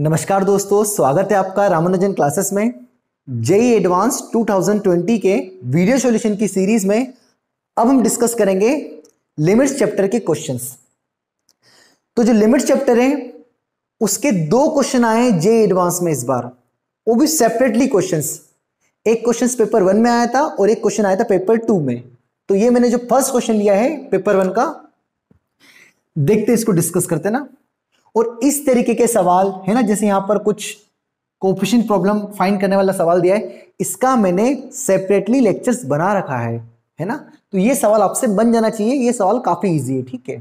नमस्कार दोस्तों स्वागत है आपका रामानुजन क्लासेस में जेई एडवांस 2020 के वीडियो सॉल्यूशन की सीरीज में अब हम डिस्कस करेंगे लिमिट्स चैप्टर के क्वेश्चंस तो जो लिमिट्स चैप्टर है उसके दो क्वेश्चन आए जे एडवांस e में इस बार वो भी सेपरेटली क्वेश्चंस एक क्वेश्चन पेपर वन में आया था और एक क्वेश्चन आया था पेपर टू में तो ये मैंने जो फर्स्ट क्वेश्चन लिया है पेपर वन का देखते इसको डिस्कस करते ना और इस तरीके के सवाल है ना जैसे यहाँ पर कुछ कोपिशन प्रॉब्लम फाइंड करने वाला सवाल दिया है इसका मैंने सेपरेटली लेक्चर्स बना रखा है है ना तो ये सवाल आपसे बन जाना चाहिए ये सवाल काफ़ी ईजी है ठीक है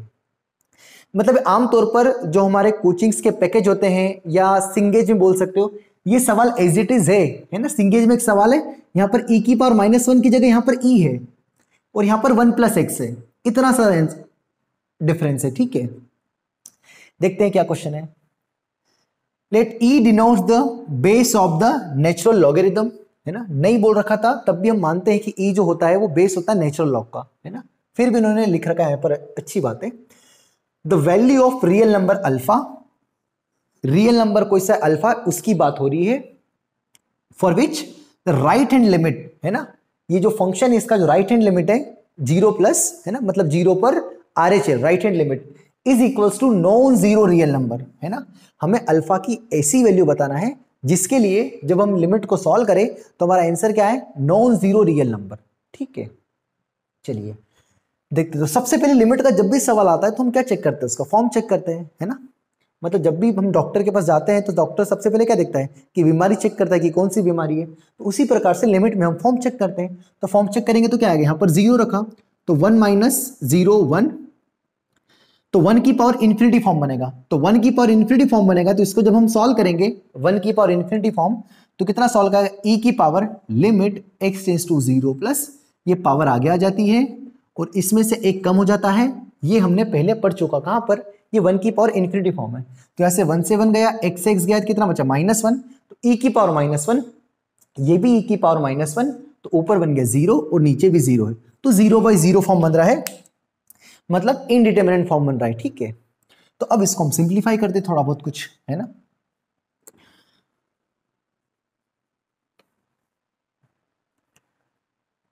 मतलब आमतौर पर जो हमारे कोचिंग्स के पैकेज होते हैं या सिंगेज में बोल सकते हो ये सवाल एज इट इज है है ना सिंगेज में एक सवाल है यहाँ पर ई e की पावर माइनस वन की जगह यहाँ पर ई e है और यहाँ पर वन प्लस एक्स है इतना सा डिफरेंस है ठीक है देखते हैं क्या क्वेश्चन है let e denote the base of the natural logarithm है ना नहीं बोल रखा था तब भी हम मानते हैं कि ई e जो होता है वो बेस होता है नेचुरल लॉग का है ना फिर भी उन्होंने लिख रखा है पर अच्छी बात है the value of real number alpha real number कोई सा अल्फा उसकी बात हो रही है for which the right hand limit है ना ये जो फंक्शन है इसका जो राइट हैंड लिमिट है जीरो प्लस है ना मतलब जीरो पर R H L right hand limit is equals to non zero real number है ना हमें अल्फा की ऐसी वैल्यू बताना है जिसके लिए जब हम लिमिट को सॉल्व करें तो हमारा आंसर क्या है नॉन जीरो रियल नंबर ठीक है चलिए देखते तो सबसे पहले लिमिट का जब भी सवाल आता है तो हम क्या चेक करते हैं उसका फॉर्म चेक करते हैं है ना मतलब जब भी हम डॉक्टर के पास जाते हैं तो डॉक्टर सबसे पहले क्या देखता है कि बीमारी चेक करता है कि कौन सी बीमारी है तो उसी प्रकार से लिमिट में हम फॉर्म चेक करते हैं तो फॉर्म चेक करेंगे तो क्या आएगा यहाँ पर जीरो रखा तो वन माइनस जीरो वन तो वन की पावर इन्फिनिटी फॉर्म बनेगा तो वन की पावर इन्फिनिटी फॉर्म बनेगा तो इसको जब हम सॉल्व करेंगे वन की पावर इन्फिनिटी फॉर्म तो कितना सॉल्व करेगा ई की power limit x tends to zero plus ये पावर आगे आ जाती है और इसमें से एक कम हो जाता है ये हमने पहले पढ़ चुका कहाँ पर ये वन की पावर इन्फिनिटी फॉर्म है तो यहाँ से वन से वन गया एक्स एक्स गया तो कितना बचा माइनस वन तो ई e की पावर माइनस वन ये भी ई e की पावर माइनस वन तो ऊपर बन गया जीरो और नीचे भी जीरो है तो जीरो बाई जीरो फॉर्म बन रहा है मतलब इनडिटर्मिनेंट फॉर्म बन रहा है ठीक है तो अब इसको हम सिंप्लीफाई करते थोड़ा बहुत कुछ है ना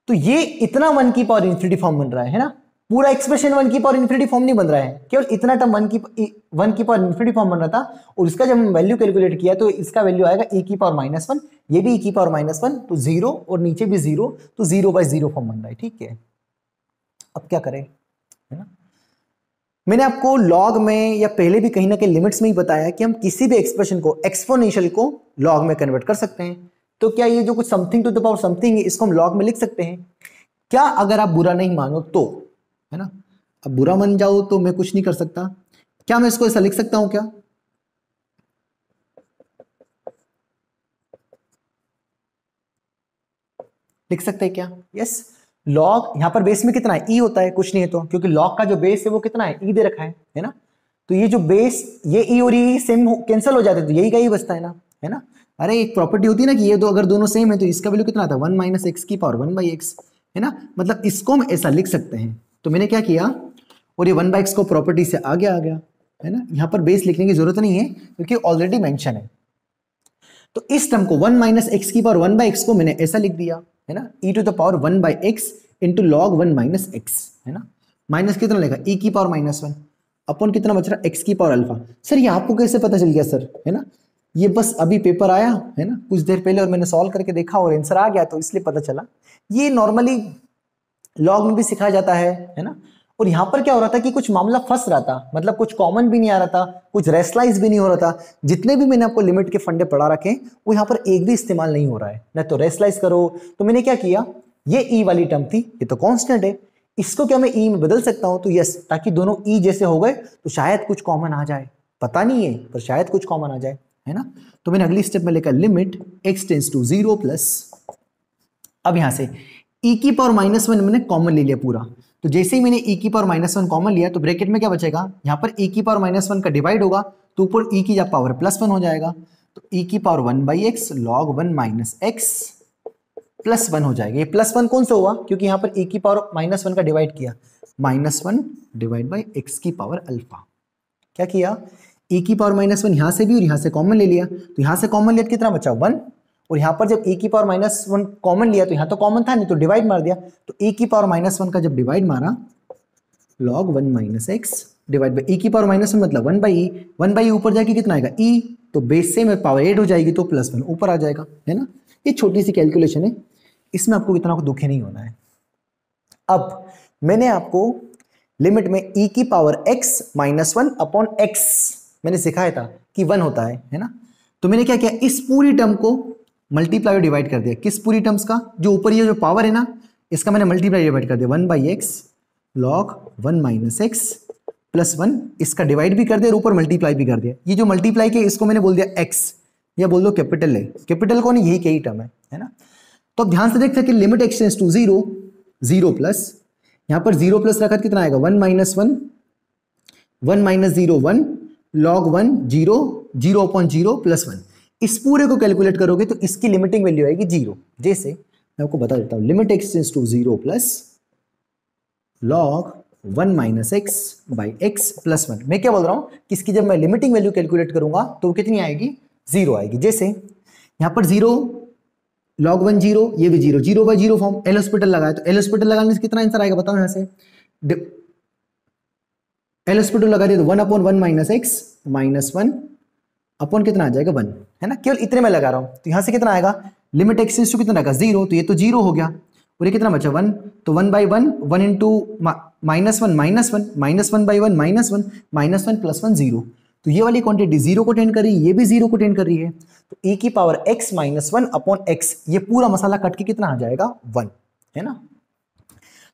तो ये इतना वन की पावर इन्फिनिटी फॉर्म बन रहा है, है ना पूरा एक्सप्रेशन वन की पावर इन्फिनिटी फॉर्म नहीं बन रहा है केवल इतना टर्म वन की वन की पावर इन्फिनिटी फॉर्म बन रहा था और इसका जब हम वैल्यू कैलकुलेट किया तो इसका वैल्यू आएगा ए e की पावर माइनस वन ये भी ए e की पावर माइनस वन तो जीरो और नीचे भी जीरो तो जीरो बाय जीरो फॉर्म बन रहा है ठीक है अब क्या करें है ना मैंने आपको लॉग में या पहले भी कहीं ना कहीं लिमिट्स में ही बताया कि हम किसी भी एक्सप्रेशन को एक्सपोनेंशियल को लॉग में कन्वर्ट कर सकते हैं तो क्या ये जो कुछ something to the power something है इसको हम लॉग में लिख सकते हैं क्या अगर आप बुरा नहीं मानो तो है ना अब बुरा मन जाओ तो मैं कुछ नहीं कर सकता क्या मैं इसको ऐसा लिख सकता हूं क्या लिख सकते हैं क्या यस yes. लॉग यहाँ पर बेस में कितना है ई e होता है कुछ नहीं है तो क्योंकि लॉग का जो बेस है वो कितना है ई e दे रखा है है ना तो ये जो बेस ये ई e और ई e सेम कैंसिल हो जाते तो यही का ही बचता है ना है ना अरे एक प्रॉपर्टी होती है ना कि ये दो अगर दोनों सेम है तो इसका वैल्यू कितना था वन माइनस एक्स की पावर वन बाई एक्स है ना मतलब इसको हम ऐसा लिख सकते हैं तो मैंने क्या किया और ये वन बाई एक्स को प्रॉपर्टी से आ गया आ गया है ना यहाँ पर बेस लिखने की जरूरत नहीं है क्योंकि ऑलरेडी मैंशन है तो इस टर्म को वन माइनस एक्स की पावर वन बाई एक्स को मैंने ऐसा लिख दिया है ना e to the power one by x into log one minus x है ना माइनस कितना लेगा e की पावर माइनस वन अपन कितना बच रहा है एक्स की पावर अल्फा सर ये आपको कैसे पता चल गया सर है ना ये बस अभी पेपर आया है ना कुछ देर पहले और मैंने सॉल्व करके देखा और आंसर आ गया तो इसलिए पता चला ये नॉर्मली लॉग में भी सिखाया जाता है है ना और यहां पर क्या हो रहा था कि कुछ मामला फंस रहा था मतलब कुछ कॉमन भी नहीं आ रहा था कुछ रेसलाइज भी नहीं हो रहा था जितने भी मैंने आपको लिमिट के फंडे पढ़ा रखे वो यहां पर एक भी इस्तेमाल नहीं हो रहा है ना तो रेसलाइज करो तो मैंने क्या किया ये ई e वाली टर्म थी ये तो कॉन्स्टेंट है इसको क्या मैं ई e में बदल सकता हूं तो यस ताकि दोनों ई e जैसे हो गए तो शायद कुछ कॉमन आ जाए पता नहीं है पर शायद कुछ कॉमन आ जाए है ना तो मैंने अगली स्टेप में लिखा limit x tends to zero plus अब यहां से ई की पावर माइनस वन मैंने कॉमन ले लिया पूरा तो जैसे ही मैंने ई e की पावर माइनस वन कॉमन लिया तो ब्रेकेट में क्या बचेगा यहाँ पर ई e की पावर माइनस वन का डिवाइड होगा तो ऊपर ई e की जब पावर प्लस वन हो जाएगा तो ई की power one by x log one minus x plus one हो जाएगा ये प्लस वन कौन सा हुआ क्योंकि यहाँ पर ई की पावर माइनस वन का डिवाइड किया minus one divide by x की पावर अल्फा क्या किया ई की पावर माइनस वन यहाँ से भी और यहाँ से कॉमन ले लिया तो यहाँ से कॉमन लिया कितना बचा वन और यहाँ पर जब ए की पावर माइनस वन कॉमन लिया तो यहाँ तो कॉमन था नहीं तो डिवाइड मार दिया तो ए की पावर माइनस वन का जब डिवाइड मारा log one minus x divide by a की पावर माइनस वन मतलब वन बाई वन बाई ऊपर जाके कितना आएगा ई e, तो बेस से में पावर एड हो जाएगी तो प्लस वन ऊपर आ जाएगा है ना ये छोटी सी कैलकुलेशन है इसमें आपको इतना दुखी नहीं होना है अब मैंने आपको लिमिट में ई e की power x minus one upon x मैंने सिखाया था कि वन होता है है ना तो मैंने क्या किया इस पूरी टर्म को मल्टीप्लाई और डिवाइड कर दिया किस पूरी टर्म्स का जो ऊपर ये जो पावर है ना इसका मैंने मल्टीप्लाई डिवाइड कर दिया one by x log one minus x plus one इसका डिवाइड भी कर दिया और ऊपर मल्टीप्लाई भी कर दिया ये जो मल्टीप्लाई के इसको मैंने बोल दिया एक्स या बोल दो कैपिटल है कैपिटल कौन है यही कई टर्म है है ना तो अब ध्यान से देखते हैं कि limit x tends to zero zero plus यहाँ पर जीरो प्लस रखा तो कितना आएगा one minus one one minus zero one log one zero zero upon zero plus one इस पूरे को कैलकुलेट करोगे तो इसकी लिमिटिंग वैल्यू आएगी जीरो जैसे मैं आपको बता देता हूं limit x x tends to zero plus log one minus x by x plus one मैं क्या बोल रहा हूं कि इसकी जब मैं लिमिटिंग वैल्यू कैलकुलेट करूंगा तो कितनी आएगी जीरो आएगी जैसे यहां पर जीरो लॉग वन जीरो ये भी zero zero by zero form L hospital लगाए तो एल हॉस्पिटल लगाने से कितना आंसर आएगा बताओ यहां से एल हॉस्पिटल लगा दिया तो one upon one minus x minus one upon कितना आ जाएगा वन है ना केवल इतने में लगा रहा हूं तो यहां से कितना आएगा लिमिट एक्सेस टू कितना आएगा जीरो तो ये तो जीरो हो गया और ये कितना बचा वन तो one by one one into minus one minus one minus one by one minus one minus one plus one zero तो ये वाली क्वांटिटी जीरो को टेंड कर रही है ये भी जीरो को टेंड कर रही है तो ए e की power x minus one upon x ये पूरा मसाला कट के कितना आ जाएगा वन है ना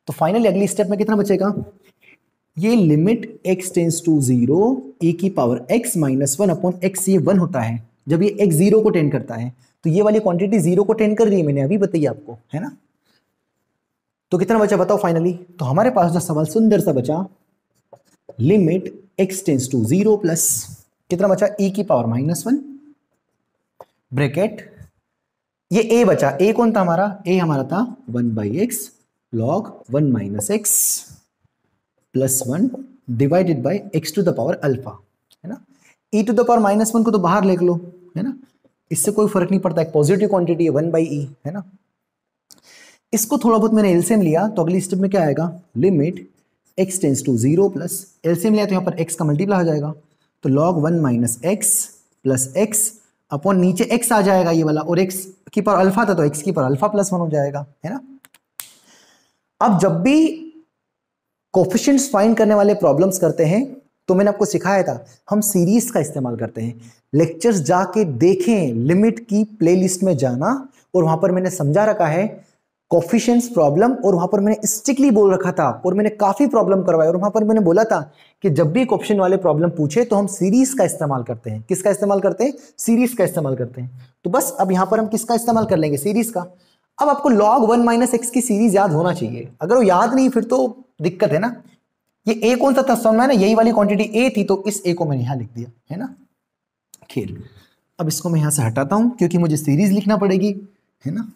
तो फाइनली अगली स्टेप में कितना बचेगा ये limit x tends to zero a की power x minus one upon x ये वन होता है जब ये एक्स जीरो को टेंड करता है तो ये वाली क्वांटिटी जीरो को टेंड कर रही है मैंने अभी बताइए आपको है ना तो कितना बचा बताओ फाइनली तो हमारे पास जो सवाल सुंदर सा बचा limit x tends to zero plus कितना बचा ई e की पावर माइनस वन ब्रेकेट ये ए बचा ए कौन था हमारा ए हमारा था one by x log one minus x plus one divided by x to the power alpha है ना e to the power minus one को तो बाहर लिख लो है ना इससे कोई फर्क नहीं पड़ता एक पॉजिटिव क्वांटिटी है वन बाई ई है ना इसको थोड़ा बहुत मैंने एल्सियम लिया तो अगली स्टेप में क्या आएगा limit x tends to zero plus एल्सियम लिया तो यहाँ पर एक्स का मल्टीप्लाई हो जाएगा तो log one minus x plus x upon नीचे एक्स आ जाएगा ये वाला और एक्स की पर अल्फा था तो एक्स की पर अल्फा प्लस वन हो जाएगा है ना अब जब भी कोफिशंट फाइंड करने वाले प्रॉब्लम्स करते हैं तो मैंने आपको सिखाया था हम सीरीज का इस्तेमाल करते हैं लेक्चर्स जाके देखें लिमिट की प्लेलिस्ट में जाना और वहां पर मैंने समझा रखा है कॉफिशंस प्रॉब्लम और वहां पर मैंने स्ट्रिक्टली बोल रखा था और मैंने काफी प्रॉब्लम करवाई और वहां पर मैंने बोला था कि जब भी क्वेश्चन वाले प्रॉब्लम पूछे तो हम सीरीज का इस्तेमाल करते हैं किसका इस्तेमाल करते हैं सीरीज का इस्तेमाल करते हैं तो बस अब यहां पर हम किसका इस्तेमाल कर लेंगे सीरीज का अब आपको लॉग वन माइनस एक्स की सीरीज याद होना चाहिए अगर वो याद नहीं फिर तो दिक्कत है ना ये ए कौन सा था समझ में ना यही वाली क्वांटिटी ए थी तो इस ए को मैंने यहां लिख दिया है ना खेल अब इसको मैं यहां से हटाता हूं क्योंकि मुझे सीरीज लिखना पड़ेगी है ना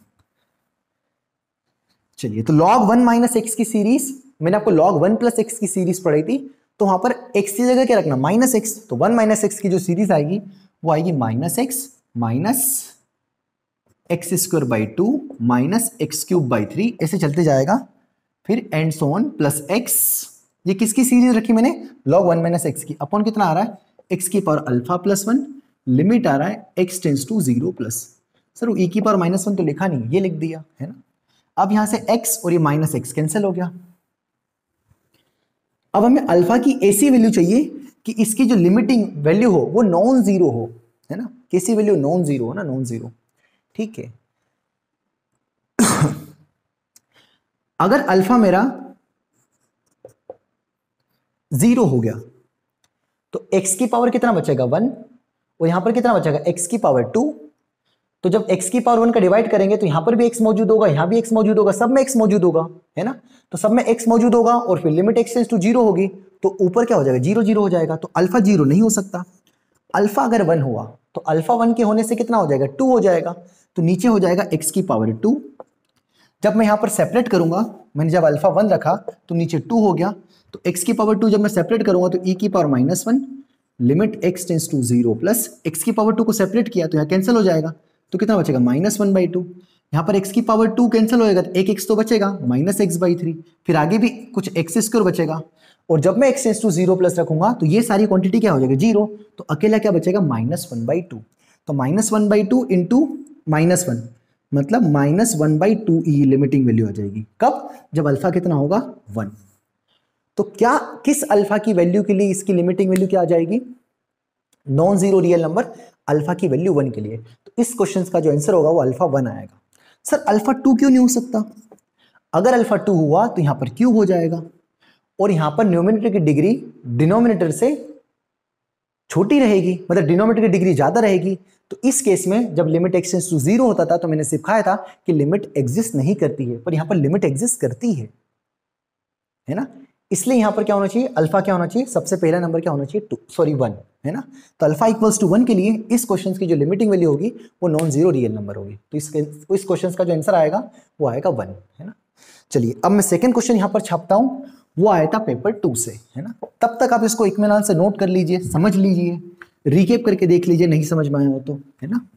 चलिए तो लॉग वन माइनस एक्स की सीरीज मैंने आपको लॉग वन प्लस एक्स की सीरीज पढ़ाई थी तो वहां पर एक्स की जगह क्या रखना माइनस एक्स तो वन माइनस एक्स की जो सीरीज आएगी वो आएगी minus x minus x square by two minus x cube by three ऐसे चलते जाएगा फिर एंड सोन प्लस एक्स ये किसकी सीरीज रखी मैंने लॉग वन माइनस एक्स की अपॉन कितना आ रहा है एक्स की power alpha plus one limit आ रहा है x tends to zero plus sir e e की पावर माइनस वन तो लिखा नहीं ये लिख दिया है ना अब यहां से एक्स और ये माइनस एक्स कैंसिल हो गया अब हमें अल्फा की ऐसी वैल्यू चाहिए कि इसकी जो लिमिटिंग वैल्यू हो वो नॉन जीरो हो है ना कैसी वैल्यू नॉन जीरो हो ना नॉन जीरो ठीक है अगर अल्फा मेरा जीरो हो गया तो एक्स की पावर कितना बचेगा वन और यहां पर कितना बचेगा एक्स की पावर टू तो जब x की पावर वन का डिवाइड करेंगे तो यहां पर भी x मौजूद होगा यहां भी x मौजूद होगा सब में x मौजूद होगा है ना तो सब में x मौजूद होगा और फिर लिमिट एक्सटेंस टू जीरो होगी तो ऊपर क्या हो जाएगा जीरो जीरो हो जाएगा तो अल्फा जीरो नहीं हो सकता अल्फा अगर वन हुआ तो अल्फा वन के होने से कितना हो जाएगा टू हो जाएगा तो नीचे हो जाएगा एक्स की पावर टू जब मैं यहाँ पर सेपरेट करूँगा मैंने जब अल्फा वन रखा तो नीचे टू हो गया तो एक्स की पावर टू जब मैं सेपरेट करूँगा तो ई e की power minus one limit x tends to zero plus x की पावर टू को सेपरेट किया तो यहाँ कैंसिल हो जाएगा तो कितना बचेगा माइनस वन बाई टू यहाँ पर एक्स की पावर टू कैंसिल होएगा तो एक एक्स तो बचेगा माइनस एक्स बाई थ्री फिर आगे भी कुछ एक्स स्क्र बचेगा और जब मैं x tends to zero plus रखूंगा तो ये सारी क्वांटिटी क्या हो जाएगी जीरो तो अकेला क्या बचेगा माइनस वन बाई टू तो minus one by two into minus one मतलब minus one by two e limiting value आ जाएगी कब जब अल्फा कितना होगा वन तो क्या किस अल्फा की वैल्यू के लिए इसकी लिमिटिंग वैल्यू क्या आ जाएगी non zero real number alpha की वैल्यू वन के लिए तो इस क्वेश्चन का जो आंसर होगा वो अल्फा वन आएगा सर अल्फा टू क्यों नहीं हो सकता अगर अल्फा टू हुआ तो यहां पर क्यू हो जाएगा और यहां पर न्यूमिनेटर की डिग्री डिनोमिनेटर से छोटी रहेगी मतलब डिनोमिनेटर की डिग्री ज़्यादा रहेगी तो इस केस में जब लिमिट एक्सटेंस टू जीरो होता था तो मैंने सिखाया था कि लिमिट एग्जिस्ट नहीं करती है पर यहाँ पर लिमिट एग्जिस्ट करती है है ना इसलिए यहाँ पर क्या होना चाहिए अल्फा क्या होना चाहिए सबसे पहला नंबर क्या होना चाहिए टू सॉरी वन है ना तो अल्फा इक्वल्स टू वन के लिए इस क्वेश्चन की जो लिमिटिंग वैल्यू होगी वो नॉन जीरो रियल नंबर होगी तो इस इस क्वेश्चन का जो आंसर आएगा वो आएगा वन है ना चलिए अब मैं सेकेंड क्वेश्चन यहाँ पर छापता हूँ वो आया था पेपर टू से है ना तब तक आप इसको इक्वेलान से नोट कर लीजिए समझ लीजिए रिकेप करके देख लीजिए नहीं समझ में आया हो तो है ना